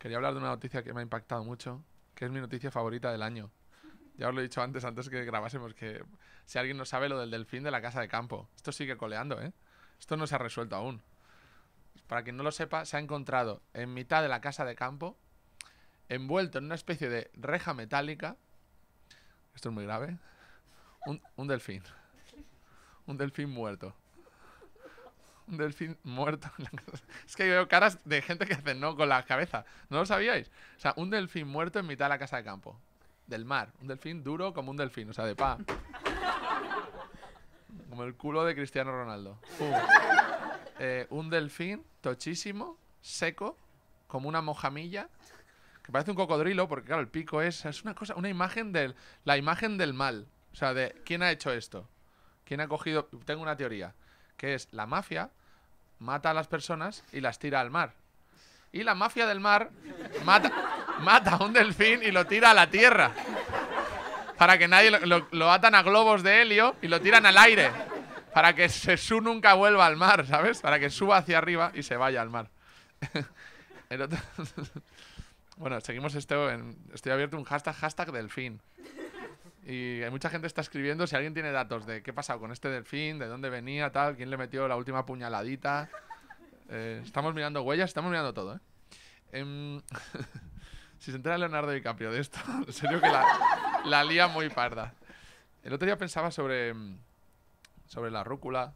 quería hablar de una noticia que me ha impactado mucho, que es mi noticia favorita del año. Ya os lo he dicho antes, antes que grabásemos, que si alguien no sabe lo del delfín de la casa de campo, esto sigue coleando, ¿eh? Esto no se ha resuelto aún. Para quien no lo sepa, se ha encontrado en mitad de la casa de campo, envuelto en una especie de reja metálica, esto es muy grave, un, un delfín. Un delfín muerto un delfín muerto. Es que yo veo caras de gente que hace no con la cabeza. ¿No lo sabíais? O sea, un delfín muerto en mitad de la casa de campo. Del mar. Un delfín duro como un delfín. O sea, de pa. Como el culo de Cristiano Ronaldo. Eh, un delfín tochísimo, seco, como una mojamilla que parece un cocodrilo, porque claro, el pico es, es una cosa, una imagen del, la imagen del mal. O sea, de quién ha hecho esto, quién ha cogido, tengo una teoría, que es la mafia mata a las personas y las tira al mar. Y la mafia del mar mata, mata a un delfín y lo tira a la tierra. Para que nadie lo, atan a globos de helio y lo tiran al aire. Para que su nunca vuelva al mar, ¿sabes? Para que suba hacia arriba y se vaya al mar. bueno, seguimos esto. Estoy abierto un hashtag, hashtag delfín y mucha gente está escribiendo si alguien tiene datos de qué pasado con este delfín, de dónde venía, tal, quién le metió la última puñaladita. Eh, estamos mirando huellas, estamos mirando todo, ¿eh? em, si se entera Leonardo DiCaprio de esto, en serio que la, la, lía muy parda. El otro día pensaba sobre, mm, sobre la rúcula,